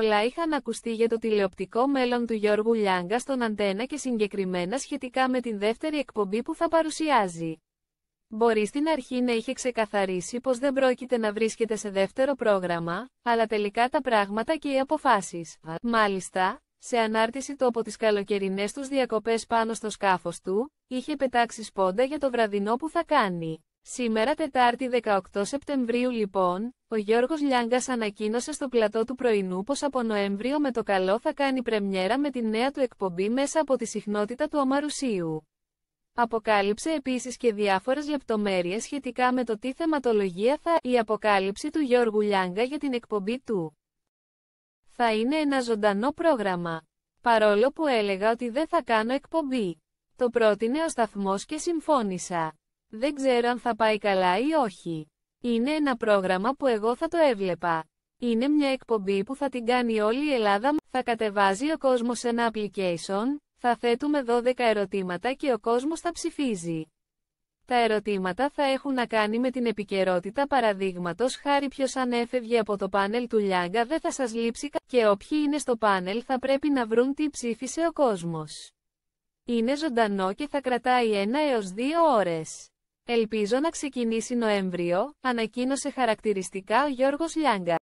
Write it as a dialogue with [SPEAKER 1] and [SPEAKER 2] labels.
[SPEAKER 1] Πολλά είχαν ακουστεί για το τηλεοπτικό μέλλον του Γιώργου Λιάγκα στον Αντένα και συγκεκριμένα σχετικά με την δεύτερη εκπομπή που θα παρουσιάζει. Μπορεί στην αρχή να είχε ξεκαθαρίσει πως δεν πρόκειται να βρίσκεται σε δεύτερο πρόγραμμα, αλλά τελικά τα πράγματα και οι αποφάσεις. Μάλιστα, σε ανάρτηση του από τις καλοκαιρινές τους διακοπές πάνω στο σκάφος του, είχε πετάξει σπόντα για το βραδινό που θα κάνει. Σήμερα Τετάρτη 18 Σεπτεμβρίου λοιπόν, ο Γιώργος Λιάγκας ανακοίνωσε στο πλατό του πρωινού πως από Νοέμβριο με το καλό θα κάνει πρεμιέρα με τη νέα του εκπομπή μέσα από τη συχνότητα του Ομαρουσίου. Αποκάλυψε επίσης και διάφορες λεπτομέρειες σχετικά με το τι θεματολογία θα η αποκάλυψη του Γιώργου Λιάγκα για την εκπομπή του. Θα είναι ένα ζωντανό πρόγραμμα. Παρόλο που έλεγα ότι δεν θα κάνω εκπομπή. Το πρότεινε ο σταθμός και συμφώνησα. Δεν ξέρω αν θα πάει καλά ή όχι. Είναι ένα πρόγραμμα που εγώ θα το έβλεπα. Είναι μια εκπομπή που θα την κάνει όλη η Ελλάδα, θα κατεβάζει ο κόσμος ένα application, θα θέτουμε 12 ερωτήματα και ο κόσμος θα ψηφίζει. Τα ερωτήματα θα έχουν να κάνει με την επικαιρότητα παραδείγματος χάρη ποιος αν από το πάνελ του Λιάγκα δεν θα σας λείψει και όποιοι είναι στο πάνελ θα πρέπει να βρουν τι ψήφισε ο κόσμος. Είναι ζωντανό και θα κρατάει 1 έως 2 ώρες. Ελπίζω να ξεκινήσει Νοέμβριο, ανακοίνωσε χαρακτηριστικά ο Γιώργος Λιάγκα.